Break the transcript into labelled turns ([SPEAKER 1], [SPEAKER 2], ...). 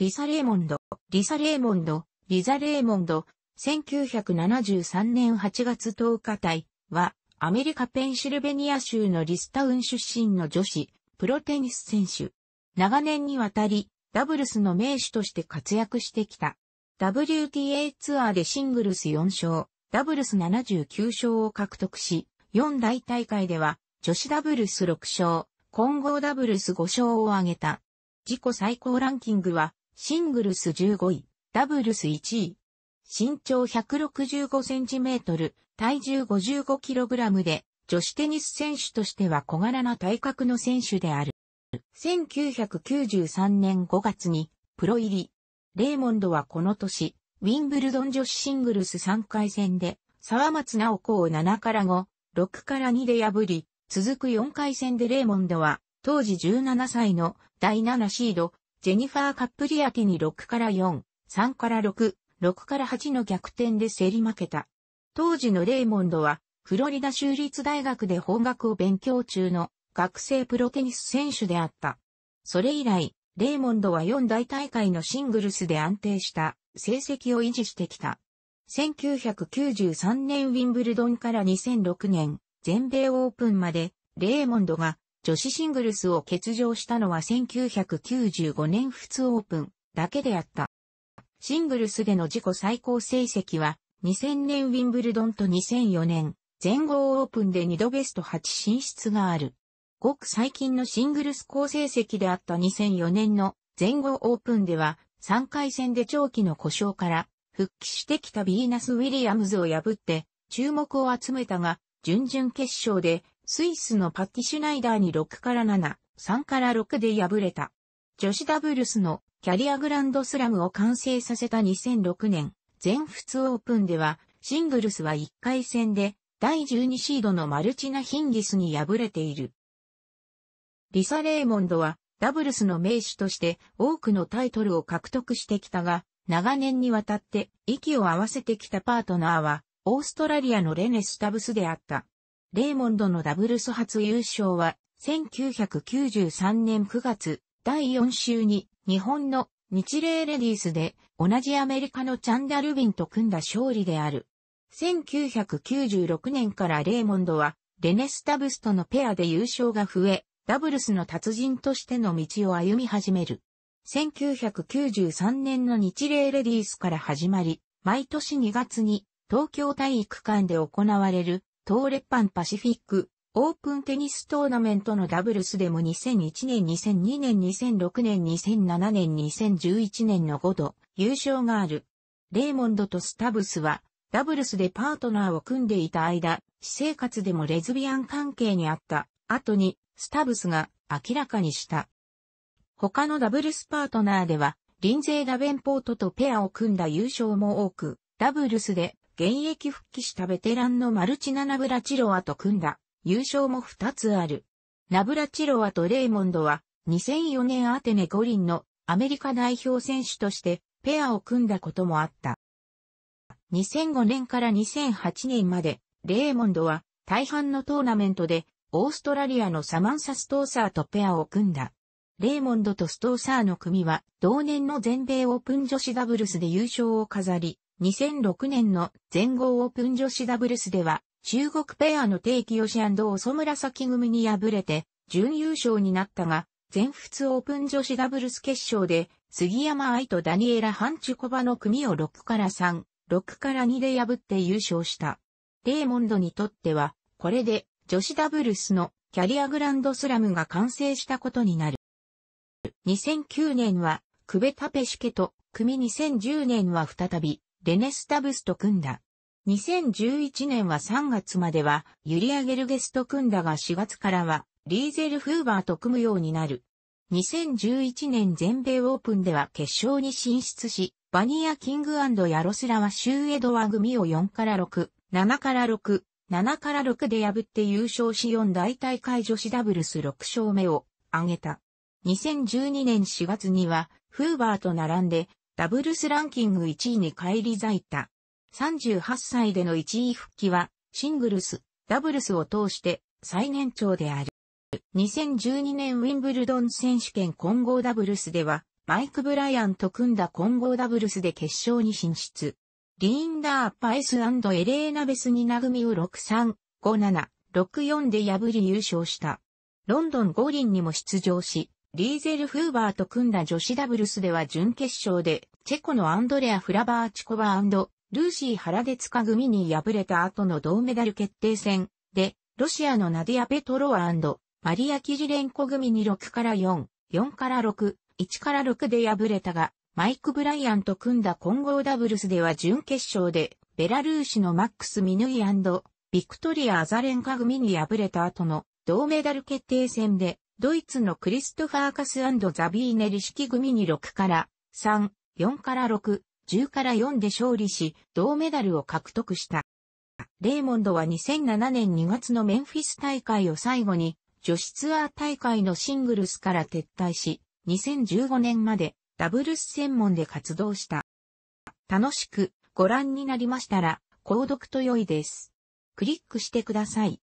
[SPEAKER 1] リサ・レーモンド、リサ・レーモンド、リザ・レーモンド、1973年8月10日隊は、アメリカペンシルベニア州のリスタウン出身の女子、プロテニス選手。長年にわたり、ダブルスの名手として活躍してきた。WTA ツアーでシングルス4勝、ダブルス79勝を獲得し、4大大会では、女子ダブルス6勝、混合ダブルス5勝を挙げた。自己最高ランキングは、シングルス15位、ダブルス1位。身長1 6 5トル、体重5 5ラムで、女子テニス選手としては小柄な体格の選手である。1993年5月に、プロ入り。レーモンドはこの年、ウィンブルドン女子シングルス3回戦で、沢松直子を7から5、6から2で破り、続く4回戦でレーモンドは、当時17歳の第7シード、ジェニファー・カップリアティに6から4、3から6、6から8の逆転で競り負けた。当時のレイモンドは、フロリダ州立大学で法学を勉強中の学生プロテニス選手であった。それ以来、レイモンドは4大大会のシングルスで安定した成績を維持してきた。1993年ウィンブルドンから2006年全米オープンまでレイモンドが女子シングルスを欠場したのは1995年普通オープンだけであった。シングルスでの自己最高成績は2000年ウィンブルドンと2004年全豪オープンで2度ベスト8進出がある。ごく最近のシングルス好成績であった2004年の全豪オープンでは3回戦で長期の故障から復帰してきたビーナス・ウィリアムズを破って注目を集めたが準々決勝でスイスのパティ・シュナイダーに6から7、3から6で敗れた。女子ダブルスのキャリアグランドスラムを完成させた2006年、全仏オープンでは、シングルスは1回戦で、第12シードのマルチナ・ヒンギスに敗れている。リサ・レーモンドは、ダブルスの名手として多くのタイトルを獲得してきたが、長年にわたって息を合わせてきたパートナーは、オーストラリアのレネス・タブスであった。レイモンドのダブルス初優勝は、1993年9月、第4週に、日本の日霊レディースで、同じアメリカのチャンダルビンと組んだ勝利である。1996年からレイモンドは、レネス・タブスとのペアで優勝が増え、ダブルスの達人としての道を歩み始める。1993年の日霊レディースから始まり、毎年2月に東京体育館で行われるトーレパンパシフィック、オープンテニストーナメントのダブルスでも2001年、2002年、2006年、2007年、2011年の5度、優勝がある。レーモンドとスタブスは、ダブルスでパートナーを組んでいた間、私生活でもレズビアン関係にあった後に、スタブスが明らかにした。他のダブルスパートナーでは、リンゼー・ダベンポートとペアを組んだ優勝も多く、ダブルスで現役復帰したベテランのマルチナ・ナブラチロワと組んだ優勝も2つある。ナブラチロワとレイモンドは2004年アテネ五輪のアメリカ代表選手としてペアを組んだこともあった。2005年から2008年までレイモンドは大半のトーナメントでオーストラリアのサマンサ・ストーサーとペアを組んだ。レイモンドとストーサーの組は同年の全米オープン女子ダブルスで優勝を飾り、2006年の全豪オープン女子ダブルスでは、中国ペアの定期吉遅紫組に敗れて、準優勝になったが、全仏オープン女子ダブルス決勝で、杉山愛とダニエラ・ハンチュコバの組を6から3、6から2で破って優勝した。レーモンドにとっては、これで女子ダブルスのキャリアグランドスラムが完成したことになる。2009年は、クベタペシケと、組2010年は再び、レネスタブスと組んだ。2011年は3月まではユリア・ゲルゲスと組んだが4月からはリーゼル・フーバーと組むようになる。2011年全米オープンでは決勝に進出し、バニア・キングヤロスラはシューエドワ組を4から6、7から6、7から6で破って優勝し4大大会女子ダブルス6勝目を挙げた。2012年4月には、フーバーと並んでダブルスランキング1位に返り咲いた。38歳での1位復帰は、シングルス、ダブルスを通して最年長である。2012年ウィンブルドン選手権混合ダブルスでは、マイク・ブライアンと組んだ混合ダブルスで決勝に進出。リーンダー・パエスエレーナ・ベスニナ組を6-3、5-7、6-4で破り優勝した。ロンドン五輪にも出場し、リーゼル・フーバーと組んだ女子ダブルスでは準決勝でチェコのアンドレア・フラバーチコバールーシー・ハラデツカ組に敗れた後の銅メダル決定戦で、ロシアのナディア・ペトロワマリア・キジレンコ組に6から4、4から6、1から6で敗れたが、マイク・ブライアンと組んだ混合ダブルスでは準決勝で、ベラルーシのマックス・ミヌイビクトリア・アザレンカ組に敗れた後の銅メダル決定戦で、ドイツのクリストファーカスザビーネリ式組に6から3、4から6、10から4で勝利し、銅メダルを獲得した。レイモンドは2007年2月のメンフィス大会を最後に、女子ツアー大会のシングルスから撤退し、2015年までダブルス専門で活動した。楽しくご覧になりましたら、購読と良いです。クリックしてください。